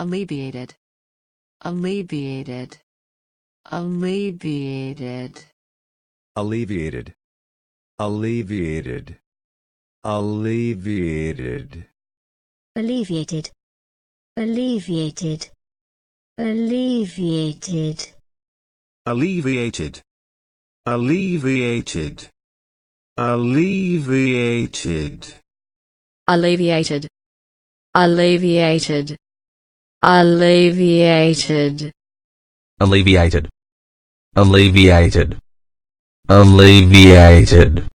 alleviated alleviated alleviated alleviated alleviated alleviated alleviated alleviated alleviated alleviated alleviated alleviated alleviated alleviated alleviated alleviated alleviated alleviated